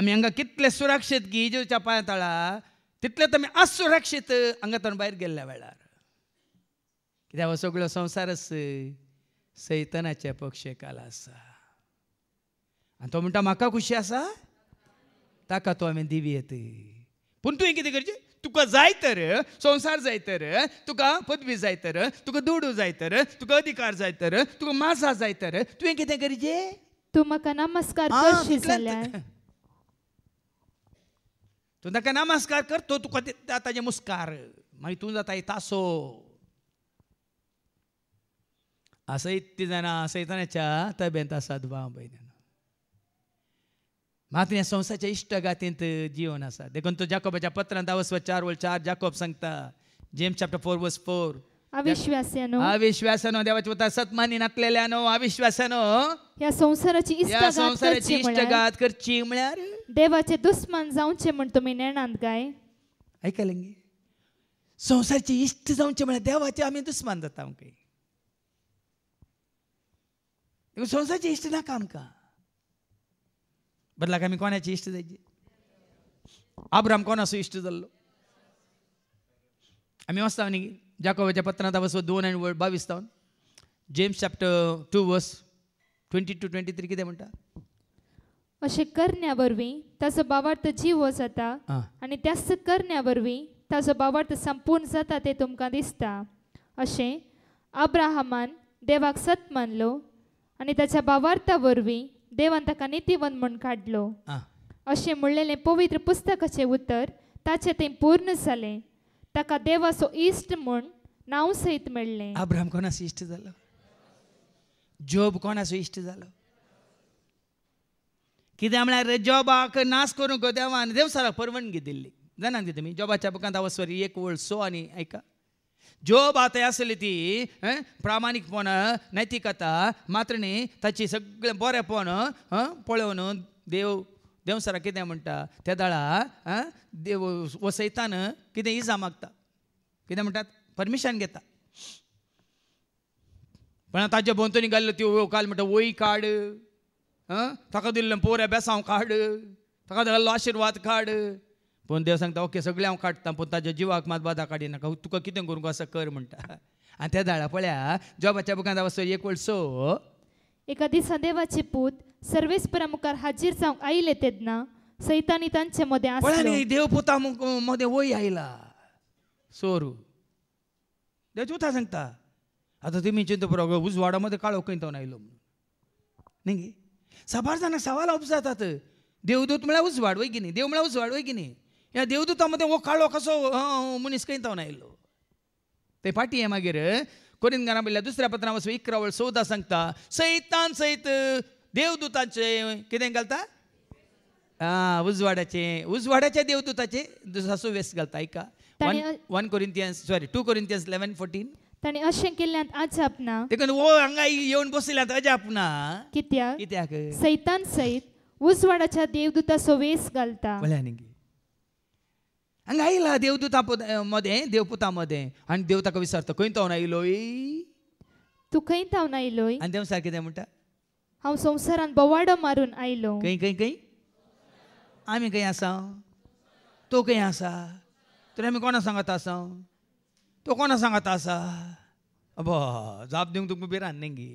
आमी हांगा कितले सुरक्षित की जीवच्या पांया तळा तितले तुमी असुरक्षित हांगातल्यान भायर गेल्ल्या वेळार कित्याक हो सगळो सैतनाचे सैतनाच्या काला आसा आनी तो म्हणटा म्हाका खुशी आसा ताका तो आम्ही दिवी येते पूण तुवें कितें करचें तुका जाय तर संसार जाय तर तुका पदवी जाय तर तुका दुडू जाय तर तुका अधिकार जाय तर तुका मासा जाय तर तुवें कितें करचें तूं म्हाका नमस्कार Tung tak nama skar ker tu kau datanya muskar. Mai tu nda tai taso. Asa itu dana asa itu nca tapi entah sa dua orang bayi nana. Mati nasa sa cah ista gatin tu jio nasa. Dekon tu Jacob baca petran dawas wacar wacar Jacob sengta. James chapter four verse four. अविश्वासानो देवाच्या होता सत्मानी नातलेल्यानं अविश्वासानो ह्या संसाराची या संसाराची इष्टगात करची म्हळ्यार देवाचे दुस्मान जावचे म्हण तुम्ही नेणात काय ऐकायला संसारची इष्ट जावचे म्हळ्यार देवाचे आमी दुस्मान जाता आमकां संसारची इष्ट नाका आमकां बदलाक आमी कोणाची इश्ट जायची आब्राम कोणाचो इश्ट जाल्लो आमी वचता न्ही जाकोबाच्या पत्रात वर्स दोन आणि वर्ड बावीस तावन James chapter two verse twenty two twenty three किती म्हणतात असे करण्यावरवी ताचो बावार्थ जीव जाता आणि त्यास करण्यावरवी ताचो बावार्थ संपूर्ण जाता ते तुमकां दिसता असे अब्राहमान देवाक सत मानलो आणि त्याच्या बावार्था वरवीं देवान ताका नितीवन म्हण काढलो असे म्हणलेले पवित्र पुस्तकाचें उत्तर ताचे ते पूर्ण झाले ताका देवाचो असो इश्ट म्हूण नांव सयत मेळ्ळें आब्राम कोणाचो इश्ट जालो जोब कोणाचो इश्ट जालो कित्याक म्हळ्यार जॉबाक नास करूंक देवान देवसाराक परवानगी दिल्ली जाणा ती तुमी जॉबाच्या बुकांत वसवर एक वळ सो आनी आयका जॉब आतां आसली ती प्रामाणीकपण नैतिकता मात्र न्ही ताची सगळें बरेंपण पळोवन देव देवसरा कितें म्हणटा त्या दळा देव वसयतान कितें इजा मागता कितें म्हणटात परमिशन घेता पण ताचे भोंवतणी घाल्ल्यो त्यो काल म्हणटा वय काड ताका दिल्लें पोऱ्या हांव काड ताका दिल्लो आशिर्वाद काड पूण देव सांगता ओके सगळें हांव काडटा पूण ताज्या जिवाक मात बादा काडिनाका तुका कितें करूंक आसा कर म्हणटा आनी त्या झाडां पळया जॉबाच्या बुकांत एक वळ सो एका दिसा देवाची पूत ಸರ್ವೇಸ್ ಪ್ರಮುಖರ ಹಜೀರ್ ಐಲೆತೆದ್ನ ಸೈತಾನಿ ತಂಚೆ ಮೊದೆ ಪಳನಿ देवपुता मध्ये वय आयला सोरू देवचुता सांगता आता तुम्ही उजवाडा मध्ये काळो खंयतो आयलो न्ही साबार जाणां सवाल ऑफ जातात देवदूत म्हळ्यार उजवाड वय की देव म्हळ्यार उजवाड वय की न्ही ह्या देवदूता मध्ये वो काळो कसो मनीस खंयतो आयलो ते फाटी हे मागीर गाना घरा दुसऱ्या पत्रां वचून इकरावळ सोदा सांगता सैतान सैत देवदूताचे कितें घालता आ, उजवाड्याचे उजवाड्याच्या देवदूताचे दुसरा वेस्ट घालता ऐका one one Corinthians sorry two Corinthians eleven fourteen ताणें अशें केल्ल्यान आज ना देखून वो हांगा येवन बसयल्यात अजाप ना कित्याक कित्याक सैतान सैत उजवाडाच्या देवदूता वेस घालता भल्या न्ही हांगा आयला देवदूता मदें देवपुता मध्ये आनी देव ताका विचारता खंय तावन आयलोय तूं खंय तावन आयलोय आनी देव सारकें कितें म्हणटा हांव संवसारान बोवाडो मारून आयलो खंय खंय खंय आमी खंय आसा तो खंय आसा तर आमी कोणा सांगत आसा तो कोणा सांगात आसा अबो जाप दिवंक तुका न्ही गी